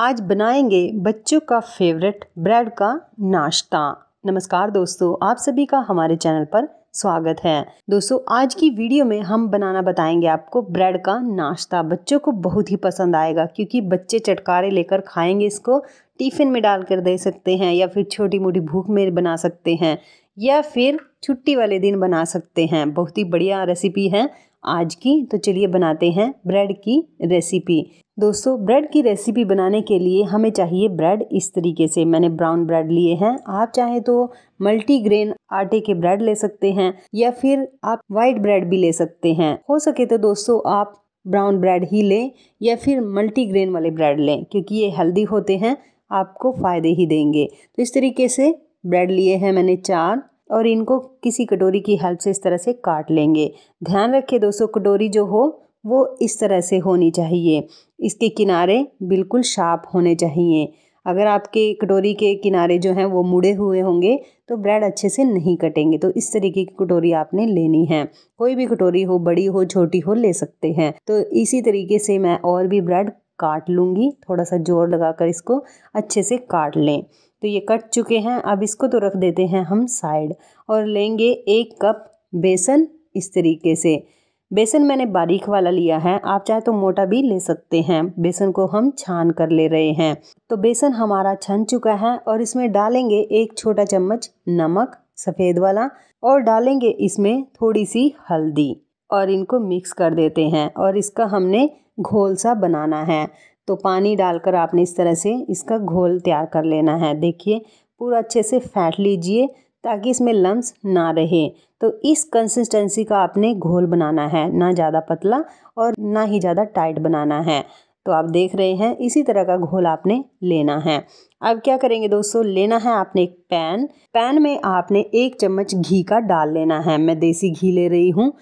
आज बनाएंगे बच्चों का फेवरेट ब्रेड का नाश्ता नमस्कार दोस्तों आप सभी का हमारे चैनल पर स्वागत है दोस्तों आज की वीडियो में हम बनाना बताएंगे आपको ब्रेड का नाश्ता बच्चों को बहुत ही पसंद आएगा क्योंकि बच्चे चटकारे लेकर खाएंगे इसको टिफ़िन में डालकर दे सकते हैं या फिर छोटी मोटी भूख में बना सकते हैं या फिर छुट्टी वाले दिन बना सकते हैं बहुत ही बढ़िया रेसिपी है आज की तो चलिए बनाते हैं ब्रेड की रेसिपी दोस्तों ब्रेड की रेसिपी बनाने के लिए हमें चाहिए ब्रेड इस तरीके से मैंने ब्राउन ब्रेड लिए हैं आप चाहें तो मल्टीग्रेन आटे के ब्रेड ले सकते हैं या फिर आप वाइट ब्रेड भी ले सकते हैं हो सके तो दोस्तों आप ब्राउन ब्रेड ही लें या फिर मल्टीग्रेन वाले ब्रेड लें क्योंकि ये हेल्दी होते हैं आपको फ़ायदे ही देंगे तो इस तरीके से ब्रेड लिए हैं मैंने चार और इनको किसी कटोरी की हेल्प से इस तरह से काट लेंगे ध्यान रखें दोस्तों कटोरी जो हो वो इस तरह से होनी चाहिए इसके किनारे बिल्कुल शार्प होने चाहिए अगर आपके कटोरी के किनारे जो हैं वो मुड़े हुए होंगे तो ब्रेड अच्छे से नहीं कटेंगे तो इस तरीके की कटोरी आपने लेनी है कोई भी कटोरी हो बड़ी हो छोटी हो ले सकते हैं तो इसी तरीके से मैं और भी ब्रेड काट लूँगी थोड़ा सा जोर लगाकर इसको अच्छे से काट लें तो ये कट चुके हैं अब इसको तो रख देते हैं हम साइड और लेंगे एक कप बेसन इस तरीके से बेसन मैंने बारीक वाला लिया है आप चाहे तो मोटा भी ले सकते हैं बेसन को हम छान कर ले रहे हैं तो बेसन हमारा छन चुका है और इसमें डालेंगे एक छोटा चम्मच नमक सफ़ेद वाला और डालेंगे इसमें थोड़ी सी हल्दी और इनको मिक्स कर देते हैं और इसका हमने घोल सा बनाना है तो पानी डालकर आपने इस तरह से इसका घोल तैयार कर लेना है देखिए पूरा अच्छे से फैट लीजिए ताकि इसमें लम्स ना रहे तो इस कंसिस्टेंसी का आपने घोल बनाना है ना ज़्यादा पतला और ना ही ज़्यादा टाइट बनाना है तो आप देख रहे हैं इसी तरह का घोल आपने लेना है अब क्या करेंगे दोस्तों लेना है आपने एक पैन पैन में आपने एक चम्मच घी का डाल लेना है मैं देसी घी ले रही हूँ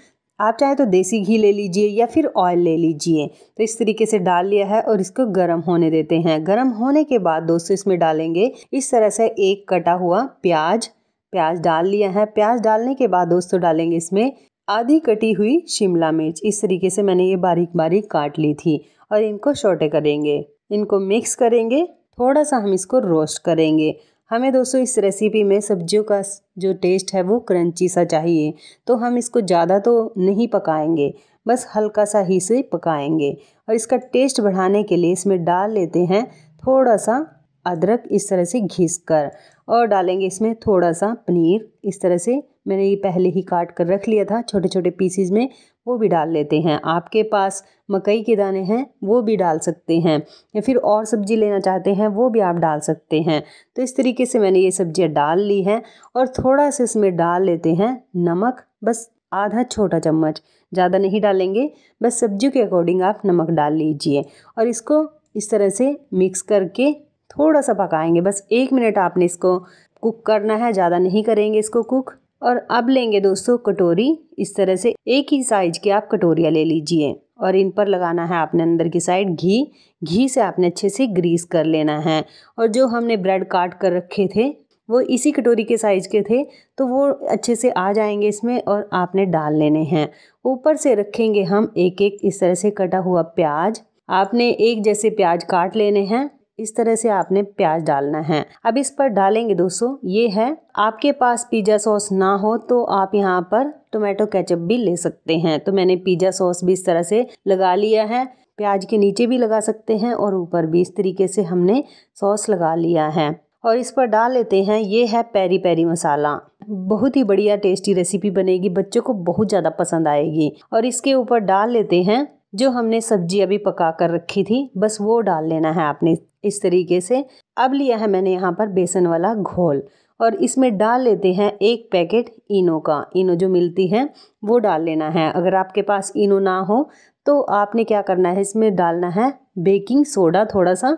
आप चाहे तो देसी घी ले लीजिए या फिर ऑयल ले लीजिए तो इस तरीके से डाल लिया है और इसको गर्म होने देते हैं गर्म होने के बाद दोस्तों इसमें डालेंगे इस तरह से एक कटा हुआ प्याज प्याज डाल लिया है प्याज डालने के बाद दोस्तों डालेंगे इसमें आधी कटी हुई शिमला मिर्च इस तरीके से मैंने ये बारीक बारीक काट ली थी और इनको छोटे करेंगे इनको मिक्स करेंगे थोड़ा सा हम इसको रोस्ट करेंगे हमें दोस्तों इस रेसिपी में सब्जियों का जो टेस्ट है वो क्रंची सा चाहिए तो हम इसको ज़्यादा तो नहीं पकाएंगे बस हल्का सा ही से पकाएंगे और इसका टेस्ट बढ़ाने के लिए इसमें डाल लेते हैं थोड़ा सा अदरक इस तरह से घिस कर और डालेंगे इसमें थोड़ा सा पनीर इस तरह से मैंने ये पहले ही काट कर रख लिया था छोटे छोटे पीसीज में वो भी डाल लेते हैं आपके पास मकई के दाने हैं वो भी डाल सकते हैं या फिर और सब्जी लेना चाहते हैं वो भी आप डाल सकते हैं तो इस तरीके से मैंने ये सब्जियाँ डाल ली हैं और थोड़ा सा इसमें डाल लेते हैं नमक बस आधा छोटा चम्मच ज़्यादा नहीं डालेंगे बस सब्जियों के अकॉर्डिंग आप नमक डाल लीजिए और इसको इस तरह से मिक्स करके थोड़ा सा पकाएंगे बस एक मिनट आपने इसको कुक करना है ज़्यादा नहीं करेंगे इसको कुक और अब लेंगे दोस्तों कटोरी इस तरह से एक ही साइज की आप कटोरियाँ ले लीजिए और इन पर लगाना है आपने अंदर की साइड घी घी से आपने अच्छे से ग्रीस कर लेना है और जो हमने ब्रेड काट कर रखे थे वो इसी कटोरी के साइज़ के थे तो वो अच्छे से आ जाएंगे इसमें और आपने डाल लेने हैं ऊपर से रखेंगे हम एक एक इस तरह से कटा हुआ प्याज आपने एक जैसे प्याज काट लेने हैं इस तरह से आपने प्याज डालना है अब इस पर डालेंगे दोस्तों ये है आपके पास पिज़्ज़ा सॉस ना हो तो आप यहाँ पर टोमेटो केचप भी ले सकते हैं तो मैंने पिज़्ज़ा सॉस भी इस तरह से लगा लिया है प्याज के नीचे भी लगा सकते हैं और ऊपर भी इस तरीके से हमने सॉस लगा लिया है और इस पर डाल लेते हैं ये है पेरी पेरी मसाला बहुत ही बढ़िया टेस्टी रेसिपी बनेगी बच्चों को बहुत ज़्यादा पसंद आएगी और इसके ऊपर डाल लेते हैं जो हमने सब्जी अभी पका कर रखी थी बस वो डाल लेना है आपने इस तरीके से अब लिया है मैंने यहाँ पर बेसन वाला घोल और इसमें डाल लेते हैं एक पैकेट इनो का इनो जो मिलती है वो डाल लेना है अगर आपके पास इनो ना हो तो आपने क्या करना है इसमें डालना है बेकिंग सोडा थोड़ा सा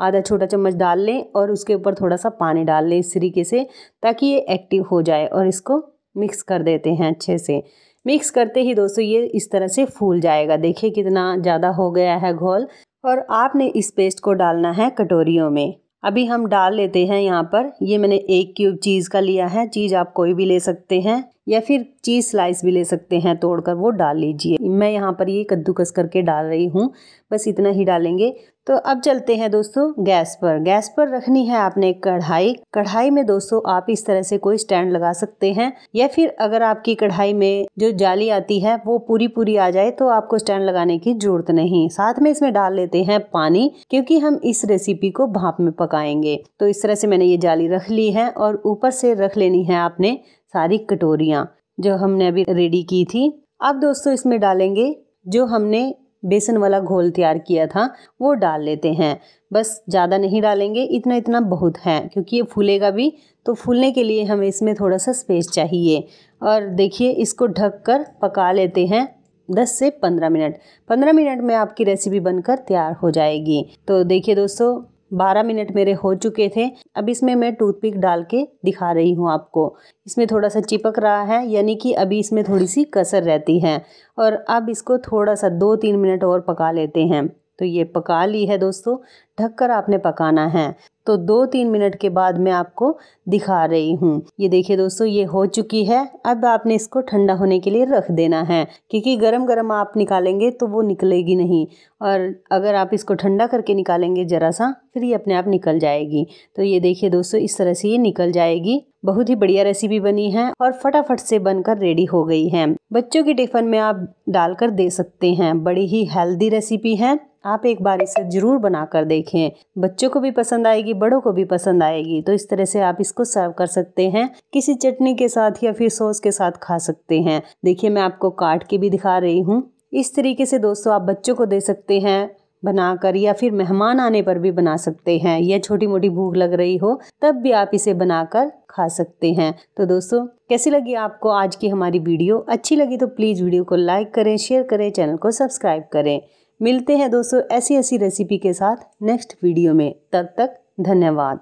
आधा छोटा चम्मच डाल लें और उसके ऊपर थोड़ा सा पानी डाल लें इस तरीके से ताकि ये एक्टिव हो जाए और इसको मिक्स कर देते हैं अच्छे से मिक्स करते ही दोस्तों ये इस तरह से फूल जाएगा देखिए कितना ज़्यादा हो गया है घोल और आपने इस पेस्ट को डालना है कटोरियों में अभी हम डाल लेते हैं यहाँ पर ये मैंने एक क्यूब चीज़ का लिया है चीज़ आप कोई भी ले सकते हैं या फिर चीज़ स्लाइस भी ले सकते हैं तोड़कर वो डाल लीजिए मैं यहाँ पर ये कद्दूकस करके डाल रही हूँ बस इतना ही डालेंगे तो अब चलते हैं दोस्तों गैस पर गैस पर रखनी है आपने कढ़ाई कढ़ाई में दोस्तों आप इस तरह से कोई स्टैंड लगा सकते हैं या फिर अगर आपकी कढ़ाई में जो जाली आती है वो पूरी पूरी आ जाए तो आपको स्टैंड लगाने की जरूरत नहीं साथ में इसमें डाल लेते हैं पानी क्योंकि हम इस रेसिपी को भाप में पकाएंगे तो इस तरह से मैंने ये जाली रख ली है और ऊपर से रख लेनी है आपने सारी कटोरियाँ जो हमने अभी रेडी की थी अब दोस्तों इसमें डालेंगे जो हमने बेसन वाला घोल तैयार किया था वो डाल लेते हैं बस ज़्यादा नहीं डालेंगे इतना इतना बहुत है क्योंकि ये फूलेगा भी तो फूलने के लिए हमें इसमें थोड़ा सा स्पेस चाहिए और देखिए इसको ढक कर पका लेते हैं दस से पंद्रह मिनट पंद्रह मिनट में आपकी रेसिपी बनकर तैयार हो जाएगी तो देखिए दोस्तों 12 मिनट मेरे हो चुके थे अब इसमें मैं टूथपिक डाल के दिखा रही हूँ आपको इसमें थोड़ा सा चिपक रहा है यानी कि अभी इसमें थोड़ी सी कसर रहती है और अब इसको थोड़ा सा दो तीन मिनट और पका लेते हैं तो ये पका ली है दोस्तों ढककर आपने पकाना है तो दो तीन मिनट के बाद मैं आपको दिखा रही हूँ ये देखिए दोस्तों ये हो चुकी है अब आपने इसको ठंडा होने के लिए रख देना है क्योंकि गरम गरम आप निकालेंगे तो वो निकलेगी नहीं और अगर आप इसको ठंडा करके निकालेंगे ज़रा सा फिर ये अपने आप निकल जाएगी तो ये देखिए दोस्तों इस तरह से ये निकल जाएगी बहुत ही बढ़िया रेसिपी बनी है और फटाफट से बनकर रेडी हो गई है बच्चों के टिफिन में आप डालकर दे सकते हैं बड़ी ही हेल्दी रेसिपी है आप एक बार इसे ज़रूर बनाकर देखें बच्चों को भी पसंद आएगी बड़ों को भी पसंद आएगी तो इस तरह से आप इसको सर्व कर सकते हैं किसी चटनी के साथ या फिर सॉस के साथ खा सकते हैं देखिए मैं आपको काट के भी दिखा रही हूँ इस तरीके से दोस्तों आप बच्चों को दे सकते हैं बनाकर या फिर मेहमान आने पर भी बना सकते हैं या छोटी मोटी भूख लग रही हो तब भी आप इसे बनाकर खा सकते हैं तो दोस्तों कैसी लगी आपको आज की हमारी वीडियो अच्छी लगी तो प्लीज़ वीडियो को लाइक करें शेयर करें चैनल को सब्सक्राइब करें मिलते हैं दोस्तों ऐसी ऐसी रेसिपी के साथ नेक्स्ट वीडियो में तब तक धन्यवाद